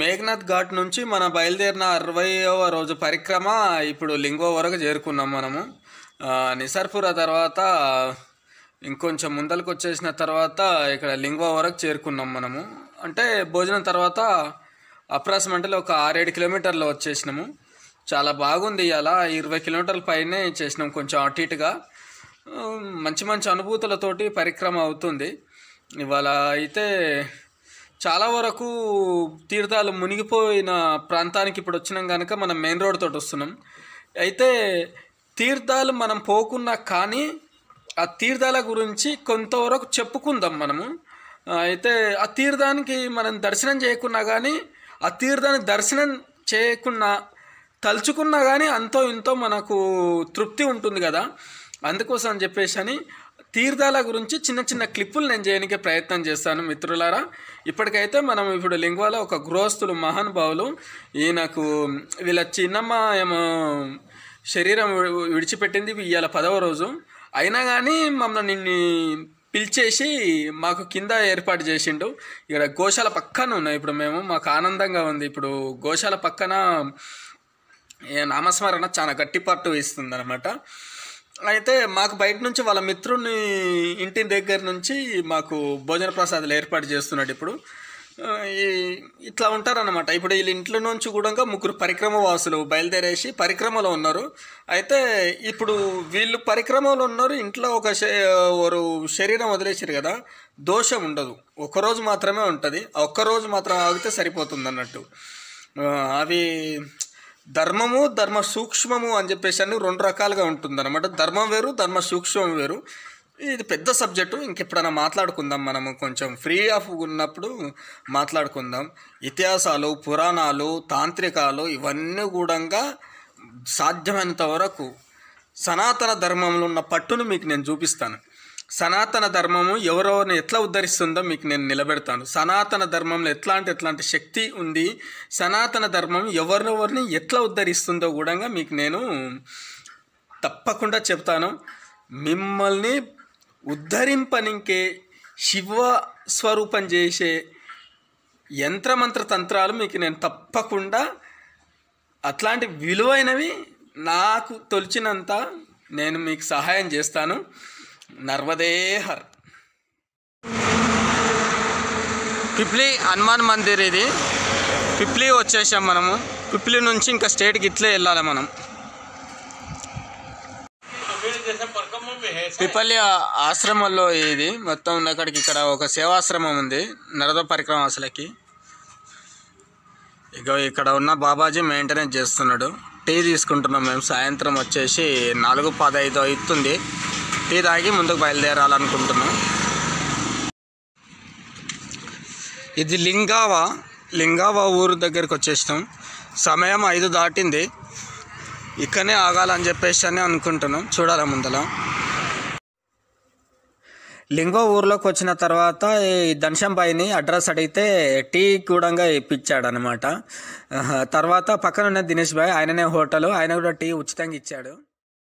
మేఘనాథ్ ఘాట్ నుంచి మన బయలుదేరిన అరవైవ రోజు పరిక్రమ ఇప్పుడు లింగో వరకు చేరుకున్నాం మనము నిసర్పుర తర్వాత ఇంకొంచెం ముందలకు వచ్చేసిన తర్వాత ఇక్కడ లింగో వరకు చేరుకున్నాం మనము అంటే భోజనం తర్వాత అప్రాక్సిమేట్లీ ఒక ఆరేడు కిలోమీటర్లు వచ్చేసినాము చాలా బాగుంది అలా ఇరవై కిలోమీటర్ల పైనే చేసినాం కొంచెం అటు ఇటుగా మంచి మంచి అనుభూతులతోటి పరిక్రమ అవుతుంది ఇవాళ అయితే చాలా వరకు తీర్థాలు మునిగిపోయిన ప్రాంతానికి ఇప్పుడు వచ్చినాం కనుక మనం మెయిన్ రోడ్ తోటి వస్తున్నాం అయితే తీర్థాలు మనం పోకున్నా కానీ ఆ తీర్థాల గురించి కొంతవరకు చెప్పుకుందాం మనము అయితే ఆ తీర్థానికి మనం దర్శనం చేయకున్నా కానీ ఆ తీర్థాన్ని దర్శనం చేయకున్నా తలుచుకున్నా కానీ అంతో ఇంతో మనకు తృప్తి ఉంటుంది కదా అందుకోసం అని చెప్పేసి అని తీర్థాల గురించి చిన్న చిన్న క్లిప్పులు నేను చేయడానికి ప్రయత్నం చేస్తాను మిత్రులారా ఇప్పటికైతే మనం ఇప్పుడు లింగ్వాలో ఒక గృహస్థులు మహానుభావులు ఈయనకు వీళ్ళ చిన్నమ్మ ఏమో శరీరం విడిచిపెట్టింది ఇవాళ పదవ రోజు అయినా కానీ మమ్మల్ని నిన్ను పిలిచేసి మాకు కింద ఏర్పాటు చేసిండు ఇక్కడ గోశాల పక్కన ఉన్నాయి ఇప్పుడు మేము మాకు ఆనందంగా ఉంది ఇప్పుడు గోశాల పక్కన నామస్మరణ చాలా గట్టిపట్టు ఇస్తుంది అనమాట అయితే మాకు బయట నుంచి వాళ్ళ మిత్రుని ఇంటి దగ్గర నుంచి మాకు భోజన ప్రసాదాలు ఏర్పాటు చేస్తున్నాడు ఇప్పుడు ఇట్లా ఉంటారనమాట ఇప్పుడు వీళ్ళ ఇంట్లో నుంచి కూడా ముగ్గురు పరిక్రమ వాసులు బయలుదేరేసి పరిక్రమలో ఉన్నారు అయితే ఇప్పుడు వీళ్ళు పరిక్రమలో ఉన్నారు ఇంట్లో ఒక ఒక శరీరం వదిలేసారు కదా దోషం ఉండదు ఒకరోజు మాత్రమే ఉంటుంది ఒక్కరోజు మాత్రం ఆగితే సరిపోతుంది అన్నట్టు అవి ధర్మము ధర్మ సూక్ష్మము అని చెప్పేసి అని రెండు రకాలుగా ఉంటుందన్నమాట ధర్మం వేరు ధర్మ సూక్ష్మం వేరు ఇది పెద్ద సబ్జెక్టు ఇంకెప్పుడైనా మాట్లాడుకుందాం మనము కొంచెం ఫ్రీ ఆఫ్ ఉన్నప్పుడు మాట్లాడుకుందాం ఇతిహాసాలు పురాణాలు తాంత్రికాలు ఇవన్నీ కూడా సాధ్యమైనంత వరకు సనాతన ధర్మంలో ఉన్న పట్టును మీకు నేను చూపిస్తాను సనాతన ధర్మము ఎవరెవరిని ఎట్లా ఉద్ధరిస్తుందో మీకు నేను నిలబెడతాను సనాతన ధర్మంలో ఎట్లాంటి ఎట్లాంటి శక్తి ఉంది సనాతన ధర్మం ఎవరినెవరిని ఎట్లా ఉద్ధరిస్తుందో కూడా మీకు నేను తప్పకుండా చెప్తాను మిమ్మల్ని ఉద్ధరింపనింకే శివ స్వరూపం చేసే యంత్రమంత్ర తంత్రాలు మీకు నేను తప్పకుండా అట్లాంటి విలువైనవి నాకు తొలిచినంత నేను మీకు సహాయం చేస్తాను నర్వదేహర్ పిప్లి హనుమాన్ మందిర్ ఇది పిప్లి వచ్చేసాం మనము పిప్లి నుంచి ఇంకా స్టేట్కి ఇట్లే వెళ్ళాలి మనం పిపల్లి ఆశ్రమంలో ఇది మొత్తం ఉన్నక్కడికి ఇక్కడ ఒక సేవాశ్రమం ఉంది నరద అసలకి ఇక ఇక్కడ ఉన్న బాబాజీ మెయింటెనెన్స్ చేస్తున్నాడు టీ తీసుకుంటున్నాం మేము సాయంత్రం వచ్చేసి నాలుగు పదహైదు అవుతుంది టీ తాగి ముందుకు బయలుదేరాలనుకుంటున్నాం ఇది లింగావా లింగావా ఊరు దగ్గరికి వచ్చేసినాం సమయం ఐదు దాటింది ఇక్కడనే ఆగాలని చెప్పేసి అని అనుకుంటున్నాం చూడాలి ముందల లింగో ఊర్లోకి వచ్చిన తర్వాత ఈ దంశంబాయిని అడ్రస్ అడిగితే టీ కూడంగా ఇప్పించాడనమాట తర్వాత ఉన్న దినేష్ భాయ్ ఆయననే హోటల్ ఆయన కూడా టీ ఉచితంగా ఇచ్చాడు